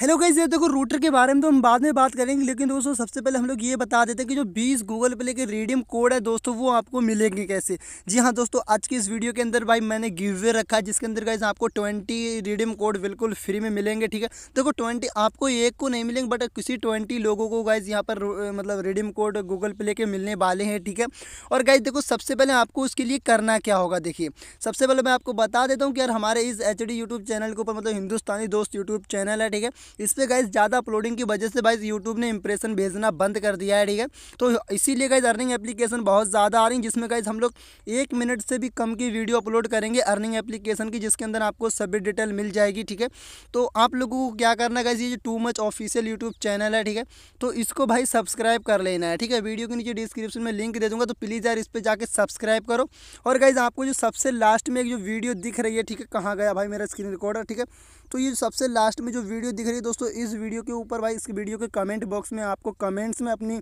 hello guys ये देखो router के बारे में तो हम बाद में बात करेंगे लेकिन दोस्तों सबसे पहले हम लोग ये बता देते हैं कि जो 20 गूगल प्ले के रेडियम कोड है दोस्तों वो आपको मिलेंगे कैसे जी हाँ दोस्तों आज की इस वीडियो के अंदर भाई मैंने गिव वे रखा है जिसके अंदर गाइज आपको 20 रेडियम कोड बिल्कुल फ्री में मिलेंगे ठीक है देखो ट्वेंटी आपको एक को नहीं मिलेंगे बट किसी ट्वेंटी लोगों को गाइज यहाँ पर मतलब रेडियम कोड गूगल प्ले के मिलने वाले हैं ठीक है और गाइज देखो सबसे पहले आपको उसके लिए करना क्या होगा देखिए सबसे पहले मैं आपको बता देता हूँ कि यार हमारे इस एच डी यूट्यूब चैनल के ऊपर मतलब हिंदुस्तानी दोस्त यूट्यूब चैनल है ठीक है इस पर गाइज ज़्यादा अपलोडिंग की वजह से भाई यूट्यूब ने इंप्रेशन भेजना बंद कर दिया है ठीक है तो इसीलिए गाइज अर्निंग एप्लीकेशन बहुत ज़्यादा आ रही जिसमें गाइज हम लोग एक मिनट से भी कम की वीडियो अपलोड करेंगे अर्निंग एप्लीकेशन की जिसके अंदर आपको सभी डिटेल मिल जाएगी ठीक है तो आप लोगों को क्या करना गाइज ये too much official YouTube channel है ठीक है तो इसको भाई सब्सक्राइब कर लेना है ठीक है वीडियो के नीचे डिस्क्रिप्शन में लिंक दे दूंगा तो प्लीज़ यार इस पर जाकर सब्सक्राइब करो और गाइज आपको जो सबसे लास्ट में एक जो वीडियो दिख रही है ठीक है कहाँ गया भाई मेरा स्क्रीन रिकॉर्डर ठीक है तो ये सबसे लास्ट में जो वीडियो दिख रही है दोस्तों इस वीडियो के ऊपर भाई इस वीडियो के कमेंट बॉक्स में आपको कमेंट्स में अपनी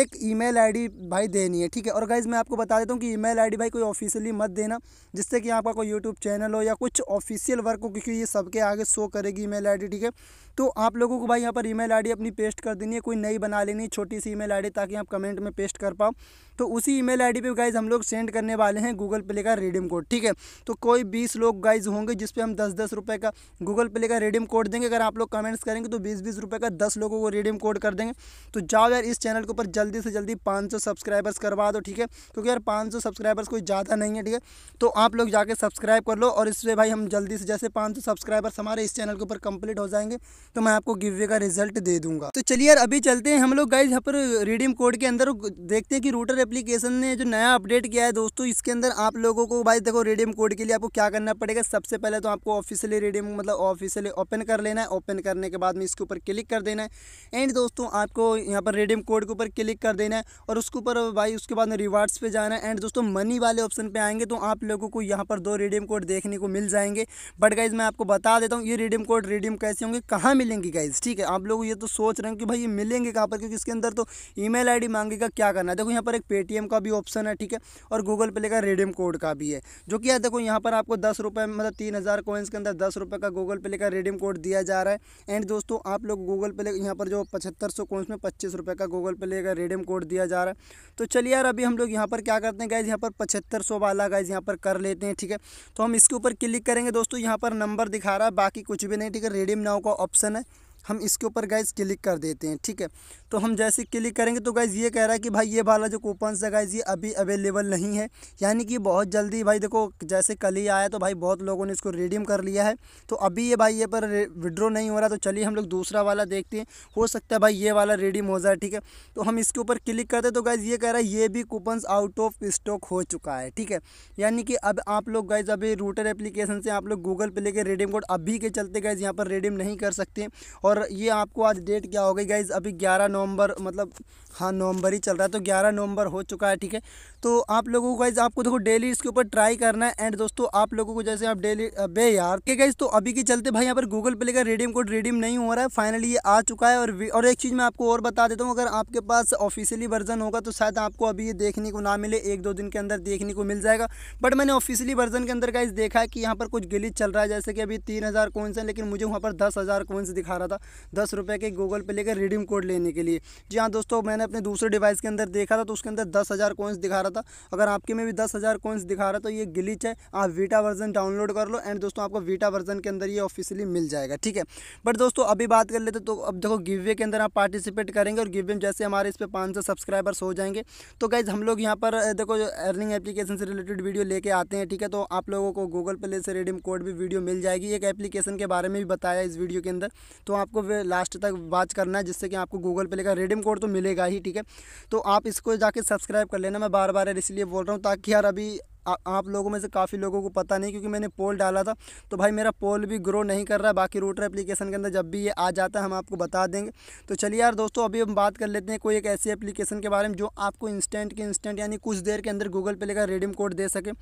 एक ईमेल आईडी भाई देनी है ठीक है और गाइज़ मैं आपको बता देता हूँ कि ईमेल आईडी भाई कोई ऑफिशियली मत देना जिससे कि आपका कोई यूट्यूब चैनल हो या कुछ ऑफिशियल वर्क हो क्योंकि ये सबके आगे शो करेगी ई मेल ठीक है तो आप लोगों को भाई यहाँ पर ई मेल अपनी पेस्ट कर देनी है कोई नई बना लेनी है छोटी सी ई मेल ताकि आप कमेंट में पेस्ट कर पाओ तो उसी ईमेल आईडी पे गाइज हम लोग सेंड करने वाले हैं गूगल प्ले का रिडीम कोड ठीक है तो कोई बीस लोग गाइज होंगे जिसपे हम दस दस रुपये का गूगल गूगल पे लेकर रिडीम कोड देंगे अगर आप लोग कमेंट्स करेंगे तो बीस बीस रुपये का दस लोगों को रिडीम कोड कर देंगे तो जाओ यार इस चैनल के ऊपर जल्दी से जल्दी पाँच सब्सक्राइबर्स करवा दो ठीक है क्योंकि यार पाँच सब्सक्राइबर्स कोई ज़्यादा नहीं है ठीक है तो आप लोग जाके सब्सक्राइब कर लो और इससे भाई हम जल्दी से जैसे पाँच सब्सक्राइबर्स हमारे इस चैनल के ऊपर कंप्लीट हो जाएंगे तो मैं आपको गिवे का रिजल्ट दे दूंगा तो चलिए यार अभी चलते हैं हम लोग गाइज यहाँ पर रिडीम कोड के अंदर देखते हैं कि रूटर एप्लीकेशन ने जो नया अपडेट किया है दोस्तों इसके अंदर आप लोगों को भाई देखो रिडीम कोड के लिए आपको क्या करना पड़ेगा सबसे पहले तो आपको ऑफिशियली रिडीम मतलब ऑफिशियली ओपन कर लेना है ओपन करने के बाद में इसके ऊपर क्लिक कर देना है एंड दोस्तों आपको यहाँ पर रेडियम कोड के ऊपर क्लिक कर देना है और उसके ऊपर भाई उसके बाद में रिवार्ड्स पे जाना है एंड दोस्तों मनी वाले ऑप्शन पे आएंगे तो आप लोगों को यहाँ पर दो रेडियम कोड देखने को मिल जाएंगे बट गाइज मैं आपको बता देता हूँ ये रेडियम कोड रेडियम कैसे होंगे कहाँ मिलेंगे गाइज ठीक है आप लोग ये तो सोच रहे हैं कि भाई ये मिलेंगे कहाँ पर क्योंकि इसके अंदर तो ई मेल मांगेगा क्या करना है देखो यहाँ पर एक पेटीएम का भी ऑप्शन है ठीक है और गूगल पे का रेडियम कोड का भी है जो कि यार देखो यहाँ पर आपको दस रुपये मतलब तीन हज़ार कोइंस के अंदर दस रुपये का गूगल पे का रिडीम कोड दिया जा रहा है एंड दोस्तों आप लोग गूगल पे यहाँ पर जो पचहत्तर सौ कौन में पच्चीस रुपये का गूगल पे का रिडीम कोड दिया जा रहा है तो चलिए यार अभी हम लोग यहाँ पर क्या करते हैं गाइज यहाँ पर पचहत्तर सौ वाला गाइज यहाँ पर कर लेते हैं ठीक है तो हम इसके ऊपर क्लिक करेंगे दोस्तों यहाँ पर नंबर दिखा रहा है बाकी कुछ भी नहीं ठीक है रिडीम नाव का ऑप्शन है हम इसके ऊपर गाइज क्लिक कर देते हैं ठीक है तो हम जैसे क्लिक करेंगे तो गाइज ये कह रहा है कि भाई ये वाला जो कूपन है गाइज ये अभी अवेलेबल नहीं है यानी कि बहुत जल्दी भाई देखो जैसे कल ही आया तो भाई बहुत लोगों ने इसको रिडीम कर लिया है तो अभी ये भाई ये पर विड्रॉ नहीं हो रहा तो चलिए हम लोग दूसरा वाला देखते हैं हो सकता है भाई ये वाला रिडीम हो जाए ठीक है तो हम इसके ऊपर क्लिक करते तो गाइज़ ये कह रहा है ये भी कूपन आउट ऑफ स्टॉक हो चुका है ठीक है यानी कि अब आप लोग गाइज अभी रूटर एप्लीकेशन से आप लोग गूगल पे लेके रिडीम कोड अभी के चलते गाइज यहाँ पर रिडीम नहीं कर सकते और और ये आपको आज डेट क्या हो गई गाइज अभी ग्यारह नवंबर मतलब हाँ नवंबर ही चल रहा है तो ग्यारह नवंबर हो चुका है ठीक है तो आप लोगों को गाइज आपको देखो डेली इसके ऊपर ट्राई करना है एंड दोस्तों आप लोगों को जैसे आप डेली बे यार ठीक है गाइज तो अभी के चलते भाई यहाँ पर गूगल पे का रिडीम कोड रिडीम नहीं हो रहा है फाइनली ये आ चुका है और और एक चीज़ मैं आपको और बता देता हूँ अगर आपके पास ऑफिशियली वर्जन होगा तो शायद आपको अभी ये देखने को ना मिले एक दो दिन के अंदर देखने को मिल जाएगा बट मैंने ऑफिशियली वर्जन के अंदर गाइज देखा है कि यहाँ पर कुछ गिलीज चल रहा है जैसे कि अभी तीन हज़ार कौन लेकिन मुझे वहाँ पर दस हज़ार कौन दिखा रहा था था दस रुपये के गूगल पे लेकर रिडीम कोड लेने के लिए जी हाँ दोस्तों मैंने अपने दूसरे डिवाइस के अंदर देखा था तो उसके अंदर दस हज़ार कोइंस दिखा रहा था अगर आपके में भी दस हज़ार दिखा रहा तो ये गिलीच है आप वीटा वर्जन डाउनलोड कर लो एंड दोस्तों आपको वीटा वर्जन के अंदर ये ऑफिशियली मिल जाएगा ठीक है बट दोस्तों अभी बात कर लेते तो अब देखो गिवे के अंदर आप पार्टिसिपेट करेंगे और गिवे में जैसे हमारे इस पर पाँच सब्सक्राइबर्स हो जाएंगे तो गाइज हम लोग यहाँ पर देखो अर्निंग एप्लीकेशन से रिलेटेड वीडियो लेके आते हैं ठीक है तो आप लोगों को गूगल पे से रिडीम कोड भी वीडियो मिल जाएगी एक एप्लीकेशन के बारे में भी बताया इस वीडियो के अंदर तो आप आपको लास्ट तक वाच करना है जिससे कि आपको गूगल पे लेकर रिडीम कोड तो मिलेगा ही ठीक है तो आप इसको जाके सब्सक्राइब कर लेना मैं बार बार इसलिए बोल रहा हूँ ताकि यार अभी आ, आप लोगों में से काफ़ी लोगों को पता नहीं क्योंकि मैंने पोल डाला था तो भाई मेरा पोल भी ग्रो नहीं कर रहा है बाकी रूटर एप्लीकेशन के अंदर जब भी ये आ जाता है हम आपको बता देंगे तो चलिए यार दोस्तों अभी हम बात कर लेते हैं कोई एक ऐसी एप्लीकेशन के बारे में जो आपको इंस्टेंट के इंस्टेंट यानी कुछ देर के अंदर गूगल पे लेकर रेडीम कोड दे सके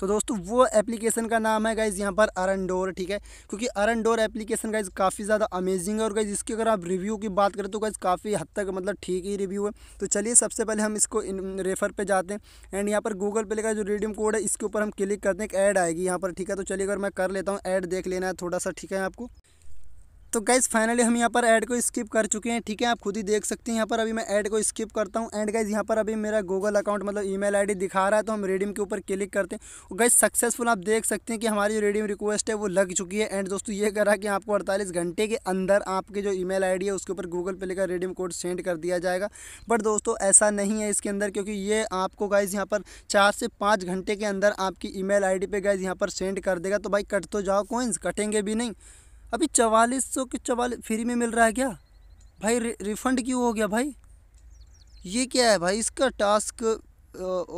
तो दोस्तों वो एप्लीकेशन का नाम है गाइज़ यहाँ पर अरनडोर ठीक है क्योंकि अरनडोर एप्लीकेशन गाइज़ काफ़ी ज़्यादा अमेजिंग है और गाइज़ इसकी अगर आप रिव्यू की बात करें तो गाइज़ काफ़ी हद तक मतलब ठीक ही रिव्यू है तो चलिए सबसे पहले हम इसको रेफर पर जाते हैं एंड यहाँ पर गूगल पे लेकर जो रेडियम कोड कोड है इसके ऊपर हम क्लिक करते हैं एक ऐड आएगी यहाँ पर ठीक है तो चलिए अगर मैं कर लेता हूँ ऐड देख लेना है थोड़ा सा ठीक है आपको तो गाइज़ फाइनली हम यहाँ पर ऐड को स्किप कर चुके हैं ठीक है आप खुद ही देख सकते हैं यहाँ पर अभी मैं ऐड को स्किप करता हूँ एंड गाइज़ यहाँ पर अभी मेरा गूगल अकाउंट मतलब ईमेल आईडी दिखा रहा है तो हम रेडीम के ऊपर क्लिक करते हैं और गाइज सक्सेसफुल आप देख सकते हैं कि हमारी जो रेडीम रिक्वेस्ट है वो लग चुकी है एंड दोस्तों ये करा कि आपको अड़तालीस घंटे के अंदर आपके जो ई मेल है उसके ऊपर गूगल पे लेकर रेडीम कोड सेंड कर दिया जाएगा बट दोस्तों ऐसा नहीं है इसके अंदर क्योंकि ये आपको गाइज़ यहाँ पर चार से पाँच घंटे के अंदर आपकी ई मेल आई पर गाइज़ यहाँ पर सेंड कर देगा तो भाई कट तो जाओ कोइंस कटेंगे भी नहीं अभी चवालीस सौ के चवालीस फ्री में मिल रहा है क्या भाई रिफ़ंड क्यों हो गया भाई ये क्या है भाई इसका टास्क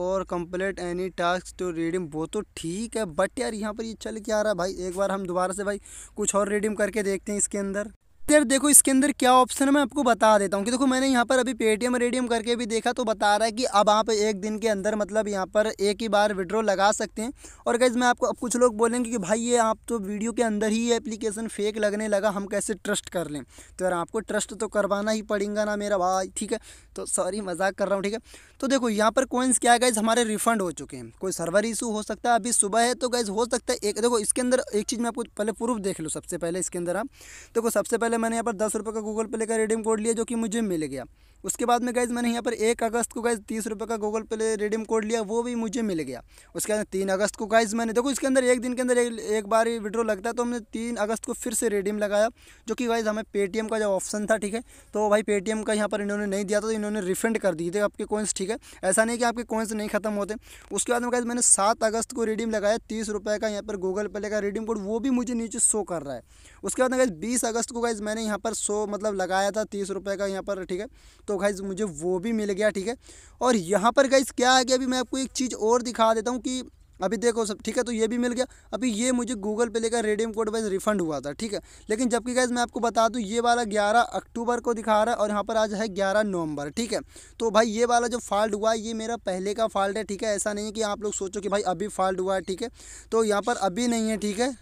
और complete any task to redeem वो तो ठीक है बट यार यहाँ पर ये चल क्या आ रहा है भाई एक बार हम दोबारा से भाई कुछ और रिडीम करके देखते हैं इसके अंदर यार देखो इसके अंदर क्या ऑप्शन है मैं आपको बता देता हूँ कि देखो मैंने यहाँ पर अभी पेटीएम रेडियम करके भी देखा तो बता रहा है कि अब आप एक दिन के अंदर मतलब यहाँ पर एक ही बार विड्रॉ लगा सकते हैं और गैज़ मैं आपको अब कुछ लोग बोलेंगे कि भाई ये आप तो वीडियो के अंदर ही एप्लीकेशन फेक लगने लगा हम कैसे ट्रस्ट कर लें तो यार आपको ट्रस्ट तो करवाना ही पड़ेगा ना मेरा भाई ठीक है तो सॉरी मजाक कर रहा हूँ ठीक है तो देखो यहाँ पर कोइंस क्या गैज़ हमारे रिफंड हो चुके हैं कोई सर्वर इशू हो सकता है अभी सुबह है तो गैज़ हो सकता है एक देखो इसके अंदर एक चीज़ मैं आपको पहले प्रूफ देख लो सबसे पहले इसके अंदर आप देखो सबसे पहले पहले मैंने यहाँ पर दस रुपये का गूगल पे का रिडीम कोड लिया जो कि मुझे मिल गया उसके बाद में गैज़ मैंने यहाँ पर एक अगस्त को गैज़ तीस रुपये का गूगल पे रिडीम कोड लिया वो भी मुझे मिल गया उसके अंदर तीन अगस्त को गैज़ मैंने देखो इसके अंदर एक दिन के अंदर एक, एक बार ही विड्रो लगता है तो हमने तीन अगस्त को फिर से रिडीम लगाया जो कि गैज हमें पेटीएम का जो ऑप्शन था ठीक है तो भाई पेटीएम का यहाँ पर इन्होंने नहीं दिया था तो इन्होंने रिफंड कर दिए थे आपके कोइंस ठीक है ऐसा नहीं कि आपके कोइंस नहीं खत्म होते उसके बाद में गैज मैंने सात अगस्त को रिडीम लगाया तीस रुपये का यहाँ पर गूगल पे का रिडीम कोड वो भी मुझे नीचे शो कर रहा है उसके बाद में गैज बीस अगस्त को गाइज़ मैंने यहाँ पर शो मतलब लगाया था तीस रुपये का यहाँ पर ठीक है तो तो गाइज़ मुझे वो भी मिल गया ठीक है और यहाँ पर गाइज़ क्या है कि अभी मैं आपको एक चीज़ और दिखा देता हूँ कि अभी देखो सब ठीक है तो ये भी मिल गया अभी ये मुझे गूगल पे लेकर रेडियम कोड वाइज रिफंड हुआ था ठीक है लेकिन जबकि गैस मैं आपको बता दूँ ये वाला ग्यारह अक्टूबर को दिखा रहा है और यहाँ पर आज है ग्यारह नवंबर ठीक है तो भाई ये वाला जो फॉल्ट हुआ है ये मेरा पहले का फॉल्ट है ठीक है ऐसा नहीं है कि आप लोग सोचो कि भाई अभी फॉल्ट हुआ है ठीक है तो यहाँ पर अभी नहीं है ठीक है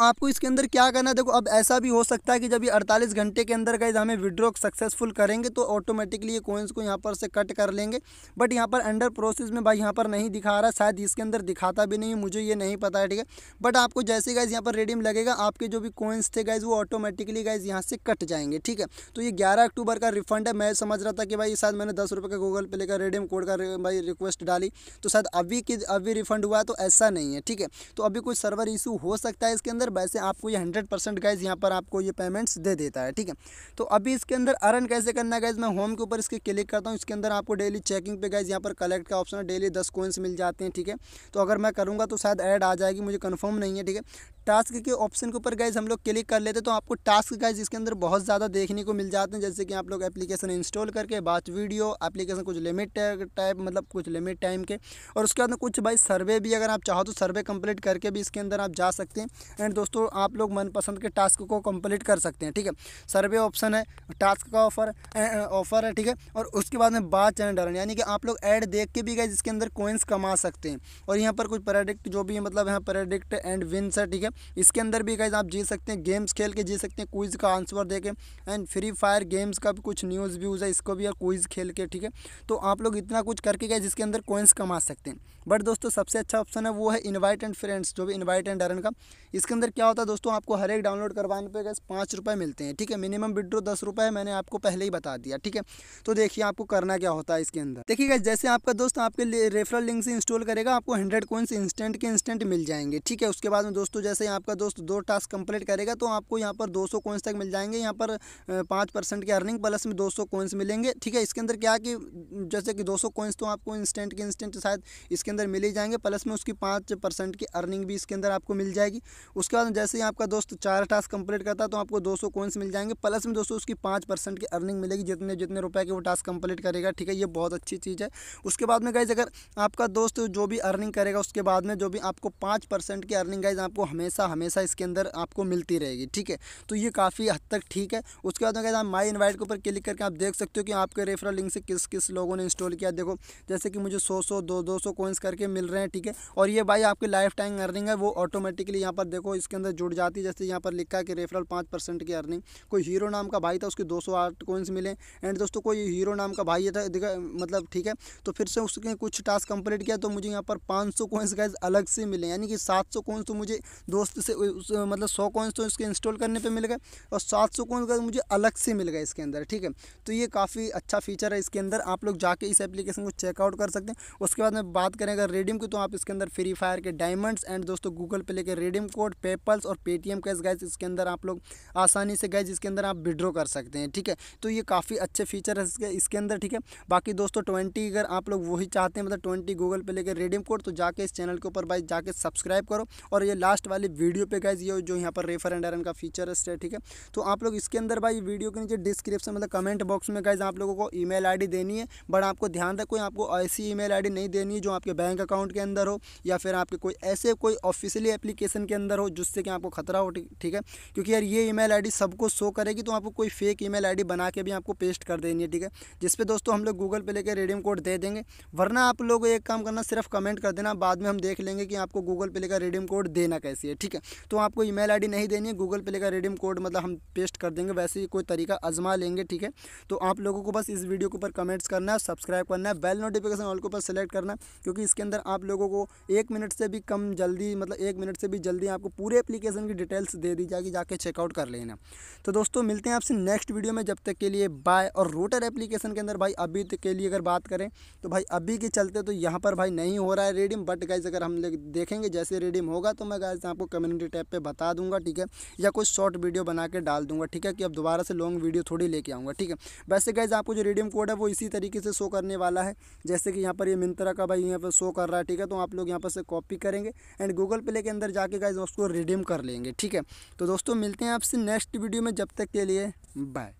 आपको इसके अंदर क्या करना है देखो अब ऐसा भी हो सकता है कि जब ये 48 घंटे के अंदर गए हमें विड्रॉ सक्सेसफुल करेंगे तो ऑटोमेटिकली ये कोइंस को यहाँ पर से कट कर लेंगे बट यहाँ पर अंडर प्रोसेस में भाई यहाँ पर नहीं दिखा रहा शायद इसके अंदर दिखाता भी नहीं मुझे ये नहीं पता है ठीक है बट आपको जैसे गाइज यहाँ पर रेडीम लगेगा आपके जो भी कोइंस थे गाइज वो ऑटोमेटिकली गाइज यहाँ से कट जाएंगे ठीक है तो ये ग्यारह अक्टूबर का रिफंड है मैं समझ रहा था कि भाई शायद मैंने दस रुपये का गूगल पे लेकर रेडीम कोड का भाई रिक्वेस्ट डाली तो शायद अभी की अभी रिफंड हुआ तो ऐसा नहीं है ठीक है तो अभी कुछ सर्वर इशू हो सकता है इसके अंदर वैसे आपको ये हंड्रेड परसेंट गैस यहाँ पर आपको ये पेमेंट्स दे देता है ठीक है तो अभी इसके अंदर अर्न कैसे करना है गैस मैं होम के ऊपर इसके क्लिक करता हूँ इसके अंदर आपको डेली चेकिंग पे गैस यहाँ पर कलेक्ट का ऑप्शन है डेली दस कोइंस मिल जाते हैं ठीक है तो अगर मैं करूँगा तो शायद ऐड आ जाएगी मुझे कन्फर्म नहीं है ठीक है टास्क के ऑप्शन के ऊपर गाइज हम लोग क्लिक कर लेते तो आपको टास्क गाइज इसके अंदर बहुत ज़्यादा देखने को मिल जाते हैं जैसे कि आप लोग एप्लीकेशन इंस्टॉल करके बात वीडियो एप्लीकेशन कुछ लिमिट टाइप मतलब कुछ लिमिट टाइम के और उसके बाद कुछ भाई सर्वे भी अगर आप चाहो तो सर्वे कंप्लीट करके भी इसके अंदर आप जा सकते हैं एंड दोस्तों आप लोग मनपसंद के टास्क को कंप्लीट कर सकते हैं ठीक है सर्वे ऑप्शन है टास्क का ऑफर ऑफर है ठीक है और उसके बाद में बात चैनल डालन यानी कि आप लोग ऐड देख के भी गए जिसके अंदर कोइंस कमा सकते हैं और यहाँ पर कुछ प्रेडिक्ट जो भी है मतलब यहाँ प्रोडिक्ट एंड विन्स है ठीक है इसके अंदर भी गए आप जीत सकते हैं गेम्स खेल के जीत सकते हैं क्विज का आंसर दे के एंड फ्री फायर गेम्स का भी कुछ न्यूज़ व्यूज़ है इसको भी क्विज खेल के ठीक है तो आप लोग इतना कुछ करके गए जिसके अंदर कोइंस कमा सकते हैं बट दोस्तों सबसे अच्छा ऑप्शन है वो है इन्वाइट एंड फ्रेंड्स जो भी इन्वाइट एंड डरन का इसके अंदर क्या होता है दोस्तों आपको हर एक डाउनलोड करवाने पर गैस पाँच रुपये मिलते हैं ठीक है मिनिमम विड्रो दस रुपये मैंने आपको पहले ही बता दिया ठीक है तो देखिए आपको करना क्या होता है इसके अंदर देखिएगा जैसे आपका दोस्त आपके लिए रेफरल लिंक से इंस्टॉल करेगा आपको हंड्रेड कोइंस इंस्टेंट के इंस्टेंट मिल जाएंगे ठीक है उसके बाद में दोस्तों जैसे आपका दोस्त दो टास्क कंप्लीट करेगा तो आपको यहाँ पर दो सौ तक मिल जाएंगे यहाँ पर पाँच परसेंट अर्निंग प्लस में दो सौ मिलेंगे ठीक है इसके अंदर क्या कि जैसे कि दो सौ तो आपको इंस्टेंट के इंस्टेंट शायद इसके अंदर मिल ही जाएंगे प्लस में उसकी पाँच परसेंट की अर्निंग भी इसके अंदर आपको मिल जाएगी उसके बाद जैसे ही आपका दोस्त चार टास्क कंप्लीट करता है तो आपको दो सौ कोइंस मिल जाएंगे प्लस में दोस्तों उसकी पाँच परसेंट की अर्निंग मिलेगी जितने जितने रुपए के वो टास्क कंप्लीट करेगा ठीक है ये बहुत अच्छी चीज़ है उसके बाद में गाइज अगर आपका दोस्त जो भी अर्निंग करेगा उसके बाद में जो भी आपको पाँच परसेंट की अर्निंग गाइज आपको हमेशा हमेशा इसके अंदर आपको मिलती रहेगी ठीक है तो ये काफ़ी हद तक ठीक है उसके बाद में गाइज आप माई इन्वाइट के ऊपर क्लिक करके आप देख सकते हो कि आपके रेफरल लिंक से किस किस लोगों ने इंस्टॉल किया देखो जैसे कि मुझे सौ सौ दो दो सौ कोइंस करके मिल रहे हैं ठीक है और ये भाई आपकी लाइफ टाइम अर्निंग है वो ऑटोमेटिकली यहाँ पर देखो इसके अंदर जुड़ जाती है जैसे यहाँ पर लिखा है कि रेफरल पाँच परसेंट की अर्निंग कोई हीरो नाम का भाई था उसके दो सौ आठ कोइंस मिले एंड दोस्तों कोई हीरो नाम का भाई था देखा मतलब ठीक है तो फिर से उसने कुछ टास्क कंप्लीट किया तो मुझे यहाँ पर पाँच सौ कोइंस गैस अलग से मिले यानी कि सात सौ कोइंस तो मुझे दोस्त से उस, मतलब सौ कोइंस तो इसके इंस्टॉल करने पर मिल गए और सात सौ कोइंस गैस मुझे अलग से मिल गए इसके अंदर ठीक है तो ये काफ़ी अच्छा फीचर है इसके अंदर आप लोग जाके इस एप्लीकेशन को चेकआउट कर सकते हैं उसके बाद में बात करें करें अगर रेडियम की तो आप इसके अंदर फ्री फायर के डायमंड्स एंड दोस्तों गूगल पे लेके रेडियम कोड पेपल्स और पेटीएम कैश गैस इसके अंदर आप लोग आसानी से गाइज इसके अंदर आप विड्रॉ कर सकते हैं ठीक है तो ये काफ़ी अच्छे फीचर है इसके इसके अंदर ठीक है बाकी दोस्तों ट्वेंटी अगर आप लोग वही चाहते हैं मतलब ट्वेंटी गूगल पे लेकर रेडियम कोड तो जाके इस चैनल के ऊपर भाई जाके सब्सक्राइब करो और ये लास्ट वाली वीडियो पे गए ये जो यहाँ पर रेफर एंड एरन का फीचर है ठीक है तो आप लोग इसके अंदर भाई वीडियो के नीचे डिस्क्रिप्शन मतलब कमेंट बॉक्स में गए आप लोगों को ई मेल देनी है बट आपको ध्यान रखो आपको ऐसी ई मेल नहीं देनी है जो आपके बैंक अकाउंट के अंदर हो या फिर आपके कोई ऐसे कोई ऑफिशियली एप्लीकेशन के अंदर हो जिससे कि आपको खतरा हो ठीक है क्योंकि यार ये ईमेल आईडी सबको शो करेगी तो आपको कोई फेक ईमेल आईडी बना के भी आपको पेस्ट कर देनी है ठीक है जिस पे दोस्तों हम लोग गूगल पे लेकर रेडियम कोड दे देंगे वरना आप लोग एक काम करना सिर्फ कमेंट कर देना बाद में हम देख लेंगे कि आपको गूगल पे लेकर रेडियम कोड देना कैसे है ठीक है तो आपको ई मेल नहीं देनी है गूगल पे लेकर रेडियम कोड मतलब हम पेस्ट कर देंगे वैसे ही कोई तरीका आजमा लेंगे ठीक है तो आप लोगों को बस इस वीडियो के ऊपर कमेंट्स करना है सब्सक्राइब करना है बेल नोटिफिकेशन ऑल के ऊपर सेलेक्ट करना क्योंकि जिसके अंदर आप लोगों को एक मिनट से भी कम जल्दी मतलब एक मिनट से भी जल्दी आपको पूरे एप्लीकेशन की डिटेल्स दे दी जाएगी जाके चेकआउट कर लेना तो दोस्तों मिलते हैं आपसे नेक्स्ट वीडियो में जब तक के लिए बाय और रोटर एप्लीकेशन के अंदर भाई अभी के लिए अगर बात करें तो भाई अभी के चलते तो यहाँ पर भाई नहीं हो रहा है रेडियम बट गाइज अगर हम देखेंगे जैसे रेडियम होगा तो मैं गाइज आपको कम्युनिटी टैप पर बता दूंगा ठीक है या कोई शॉर्ट वीडियो बना के डाल दूंगा ठीक है कि अब दोबारा से लॉन्ग वीडियो थोड़ी लेके आऊँगा ठीक है वैसे गाइज आपको जो रेडियम कोड है वो इसी तरीके से शो करने वाला है जैसे कि यहाँ पर ये मिंत्रा का भाई यहाँ पर शो कर रहा है ठीक है तो आप लोग यहाँ पर से कॉपी करेंगे एंड गूगल प्ले के अंदर जाके गाइज उसको रिडीम कर लेंगे ठीक है तो दोस्तों मिलते हैं आपसे नेक्स्ट वीडियो में जब तक के लिए बाय